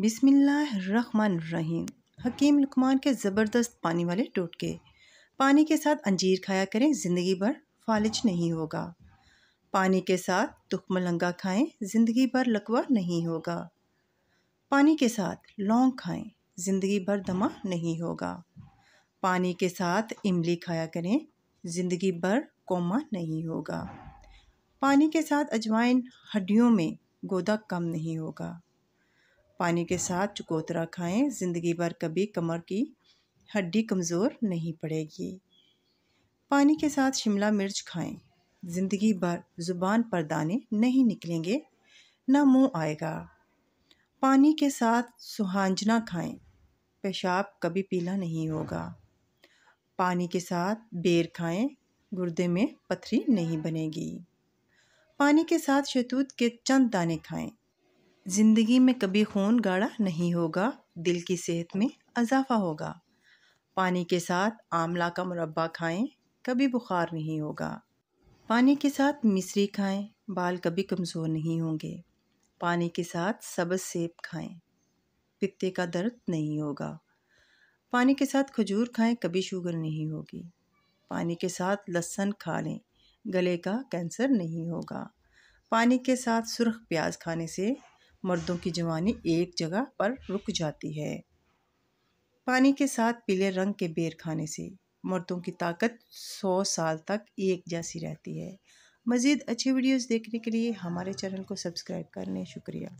बिसमीम हकीम लकमान के ज़बरदस्त पानी वाले टोटके पानी के साथ अंजीर खाया करें ज़िंदगी भर फालिज नहीं होगा पानी के साथ तुख मलंगा खाएँ ज़िंदगी भर लकवा नहीं होगा पानी के साथ लौंग खाएँ ज़िंदगी भर दमा नहीं होगा पानी के साथ इमली खाया करें ज़िंदगी भर कोमा नहीं होगा पानी के साथ अजवाइन हड्डियों में गोदा कम नहीं होगा पानी के साथ चकोतरा खाएं ज़िंदगी भर कभी कमर की हड्डी कमज़ोर नहीं पड़ेगी पानी के साथ शिमला मिर्च खाएं ज़िंदगी भर ज़ुबान पर दाने नहीं निकलेंगे ना मुंह आएगा पानी के साथ सुहांजना खाएं पेशाब कभी पीला नहीं होगा पानी के साथ बेर खाएं गुर्दे में पथरी नहीं बनेगी पानी के साथ शतूत के चंद दाने खाएं ज़िंदगी में कभी खून गाढ़ा नहीं होगा दिल की सेहत में अजाफा होगा पानी के साथ आंवला का मुरबा खाएं कभी बुखार नहीं होगा पानी के साथ मिश्री खाएं बाल कभी कमज़ोर नहीं होंगे पानी के साथ सब्ज़ सेब खाएं पित्ते का दर्द नहीं होगा पानी के साथ खजूर खाएं कभी शुगर नहीं होगी पानी के साथ लहसन खा लें गले का कैंसर नहीं होगा पानी के साथ सुरख प्याज खाने से मर्दों की जवानी एक जगह पर रुक जाती है पानी के साथ पीले रंग के बेर खाने से मर्दों की ताकत सौ साल तक एक जैसी रहती है मज़ीद अच्छी वीडियोस देखने के लिए हमारे चैनल को सब्सक्राइब करने शुक्रिया